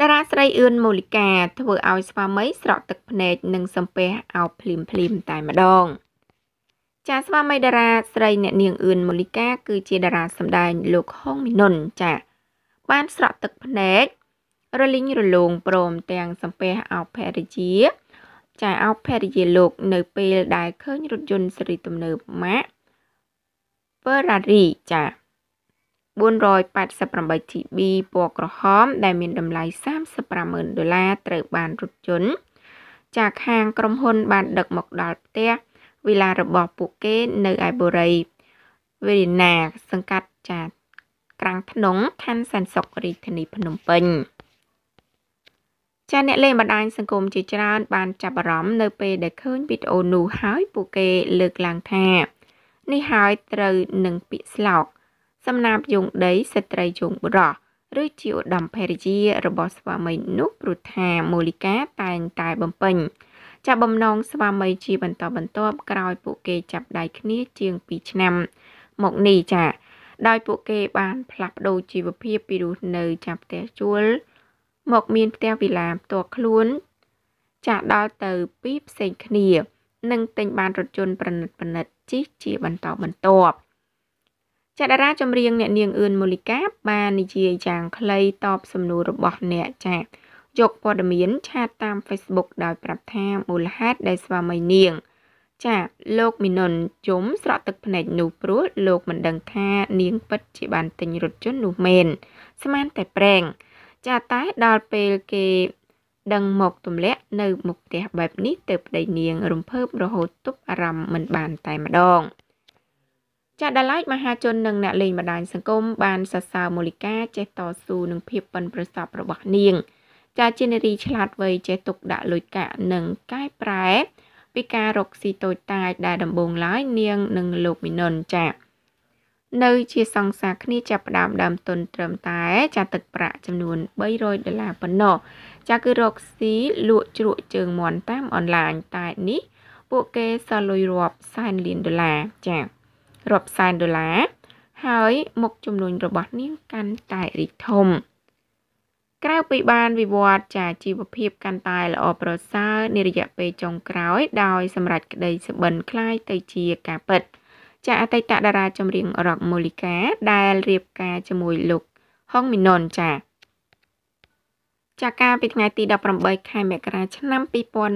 តារាស្រីអឿនមូលីកាធ្វើឲ្យស្វាមីស្រក់ទឹកភ្នែកនិងសំពះអោបភ្លាមភ្លាមតែម្ដងចាស្វាមីតារាស្រីអ្នកនាងអឿនមូលីកាគឺជាតារាសម្ដែងលោកហុងមីនុនចាបានស្រក់ទឹកភ្នែករលីងរលោងព្រមទាំងសំពះអោបភរិយាចាអោបភរិយាលោកនៅពេលដែលឃើញរថយន្តស៊េរីទំនើបម៉ាក Ferrari ចា488 TB ពណ៌ក្រហមដែលមានតម្លៃ35,000ដុល្លារត្រូវបានរថយន្តจากខាងក្រុមហ៊ុនបាន ដឹកមកដល់ផ្ទះវិឡារបស់ពួកគេនៅឯបូរីវេរីណាសង្កាត់ចា ក្រាំងភ្នងខណ្ឌសែនសុខរាជធានីភ្នំពេញចាអ្នកលេងបណ្ដាញសង្គមជាច្រើន បាន ចាប់អារម្មណ៍នៅពេលដែលឃើញវីដេអូនោះហើយពួកគេលើកឡើងថានេះហើយត្រូវនឹងពាក្យស្លោកសំណាបយោងដីស្ត្រីយោងបុរសឬជាឧត្តមភរិយារបស់ស្វាមីនោះព្រោះថាមូលិកាតែងតែបំពេញចាប់បំណងស្វាមីជាបន្តបន្ទាប់ក្រោយពួកគេចាប់ដៃគ្នាជាង2ឆ្នាំ មកនេះចាដោយពួកគេបាន ផ្លាស់ប្ដូរជីវភាពពីរស់នៅចាផ្ទះជួល មកមានផ្ទះវិឡាផ្ទាល់ខ្លួន ចាក់ដល់ទៅពីផ្សេងគ្នានិងទិញបានរថយន្តប្រណិតប្រណិតជិះជាបន្តបន្ទាប់ចាតារាចម្រៀងអ្នកនាងអឿនមូលីកាបាននិយាយយ៉ាងខ្លីតបសំណួររបស់អ្នកចាយកព័ត៌មាន ឆាតតាម Facebook ដោយប្រាប់ថាមូលហេតុដែលស្វាមីនាង ចាលោកមីនុនជុំស្រក់ទឹកភ្នែកនោះព្រោះលោកមិនដឹងថានាងពិតជាបានទិញរថយន្តនោះមែនស្មានតែប្រេងចាតែដល់ពេលគេ ដឹងមកទម្លាក់នៅ មុខផ្ទះបែបនេះទៅប្តីនាងរំភើបរហូតទប់អារម្មណ៍មិនបានតែម្ដង។ចាក់ដាឡៃមហាជននិងអ្នកលេងបណ្ដាញសង្គមបានសរសើរមូលីកាចេះតស៊ូនឹងភាពប៉ិនប្រសប់របស់នាង ចាជានារី ឆ្លាតវៃចេះទុកដាក់លុយកាក់និងកែប្រែ ពីការរកស៊ីតូចតាចដែលដំបងឡើយនាងនិងលោកមីនុនចានៅ ជាសង្សារគ្នាចាប់ផ្ដើមដើមទុនត្រឹមតែចាទឹកប្រាក់ចំនួន300ដុល្លារប៉ុណ្ណោះចាគឺរកស៊ីលក់ជ្រក់ជើងមន់តាមអនឡាញតែនេះ ពួកគេសល់លុយរាប់សែនលានដុល្លារចារាប់សែនដុល្លារហើយមុខចំនួនរបស់នាងកាន់តែរីកធំក្រៅពីបានវិវត្ត ចាជីវភាពកាន់តែល្អប្រសើរនារយៈពេលចុងក្រោយដោយសម្រាប់ក្តីសបិនคล้ายទៅជាការពិត ចាអតីតតារាចម្រៀងរ៉ុកមូលីកាដែលរៀបការជាមួយលោកហុងមីណុនចា ចាកាលពីថ្ងៃទី18ខែមករាឆ្នាំ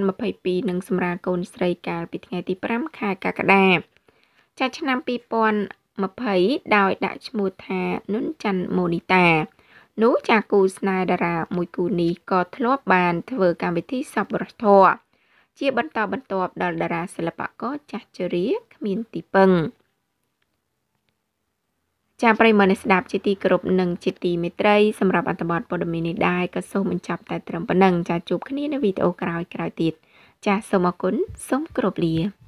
2022និងសម្រាប់កូនស្រីកាលពីថ្ងៃទី5ខែកក្កដាចាប់ឆ្នាំ2020ដោយដាក់ឈ្មោះថានុនច័ន្ទម៉ូនីតានោះចាគូស្នេហ៍តារា មួយគូនេះក៏ធ្លាប់បានធ្វើកម្មវិធីសប្បុរសធម៌ជាបន្តបន្ទាប់ដល់តារាសិល្បករចាស់ជរាគ្មានទីពឹង ចាប្រិមនស្ដាប់ជាទីគោរពនិងជាទីមេត្រីសម្រាប់អត្ថបទព័ត៌មាននេះដែរក៏សូមបញ្ចប់តែត្រឹមប៉ុណ្ណឹងចាជួបគ្នានៅវីដេអូក្រោយៗទៀតចាសូមអរគុណសូមគោរពលា